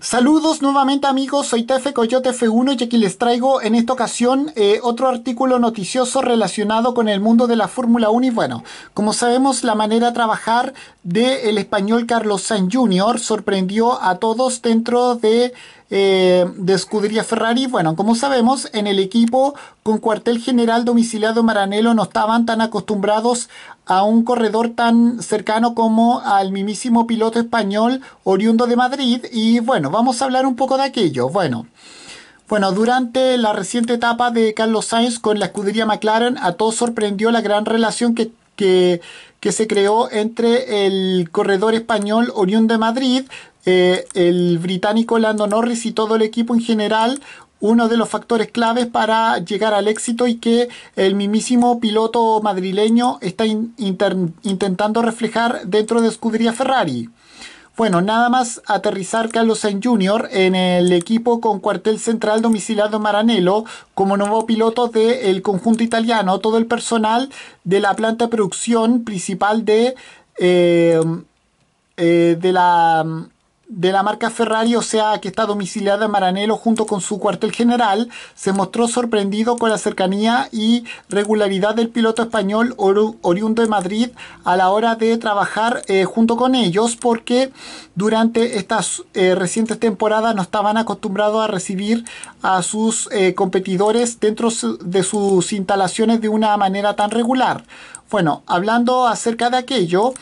Saludos nuevamente amigos, soy Tefe Coyote F1 y aquí les traigo en esta ocasión eh, otro artículo noticioso relacionado con el mundo de la Fórmula 1 y bueno, como sabemos la manera de trabajar del español Carlos Sainz Jr. sorprendió a todos dentro de eh, de Escudería Ferrari. Bueno, como sabemos, en el equipo con cuartel general domiciliado en Maranello no estaban tan acostumbrados a un corredor tan cercano como al mimísimo piloto español oriundo de Madrid. Y bueno, vamos a hablar un poco de aquello. Bueno. Bueno, durante la reciente etapa de Carlos Sainz con la escudería McLaren, a todos sorprendió la gran relación que que, se creó entre el corredor español Orión de Madrid, eh, el británico Lando Norris y todo el equipo en general, uno de los factores claves para llegar al éxito y que el mismísimo piloto madrileño está intentando reflejar dentro de Escudería Ferrari. Bueno, nada más aterrizar Carlos Sainz Jr. en el equipo con cuartel central domiciliado Maranello como nuevo piloto del conjunto italiano. Todo el personal de la planta de producción principal de, eh, eh, de la de la marca Ferrari, o sea, que está domiciliada en Maranello junto con su cuartel general, se mostró sorprendido con la cercanía y regularidad del piloto español oriundo de Madrid a la hora de trabajar eh, junto con ellos, porque durante estas eh, recientes temporadas no estaban acostumbrados a recibir a sus eh, competidores dentro de sus instalaciones de una manera tan regular. Bueno, hablando acerca de aquello,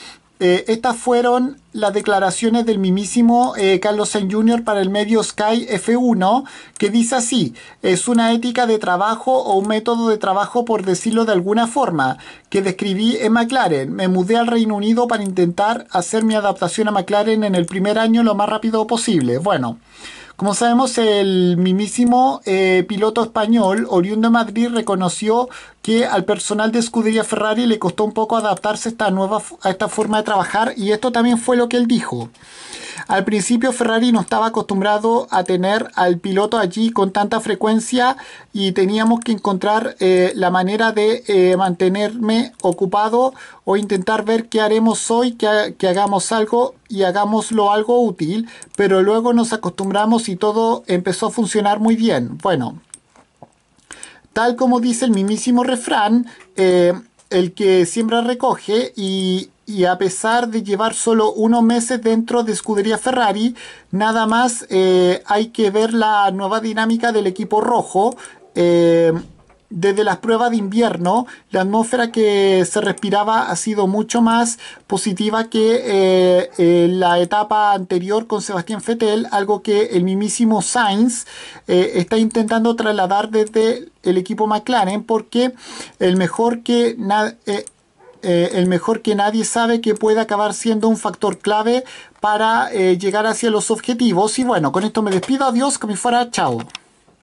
eh, estas fueron las declaraciones del mismísimo eh, Carlos Sainz Jr. para el medio Sky F1, que dice así, es una ética de trabajo o un método de trabajo, por decirlo de alguna forma, que describí en McLaren. Me mudé al Reino Unido para intentar hacer mi adaptación a McLaren en el primer año lo más rápido posible. Bueno. Como sabemos, el mismísimo eh, piloto español, oriundo de Madrid, reconoció que al personal de escudería Ferrari le costó un poco adaptarse a esta nueva, a esta forma de trabajar y esto también fue lo que él dijo. Al principio Ferrari no estaba acostumbrado a tener al piloto allí con tanta frecuencia y teníamos que encontrar eh, la manera de eh, mantenerme ocupado o intentar ver qué haremos hoy, que, hagamos algo y hagámoslo algo útil, pero luego nos acostumbramos y todo empezó a funcionar muy bien. Bueno, tal como dice el mismísimo refrán, eh, el que siembra recoge y y a pesar de llevar solo unos meses dentro de escudería Ferrari, nada más eh, hay que ver la nueva dinámica del equipo rojo. Eh, desde las pruebas de invierno, la atmósfera que se respiraba ha sido mucho más positiva que eh, la etapa anterior con Sebastián Fettel, algo que el mismísimo Sainz está intentando trasladar desde el equipo McLaren, porque el mejor que eh, el mejor que nadie sabe que puede acabar siendo un factor clave para eh, llegar hacia los objetivos. Y bueno, con esto me despido. Adiós, me fuera. Chao.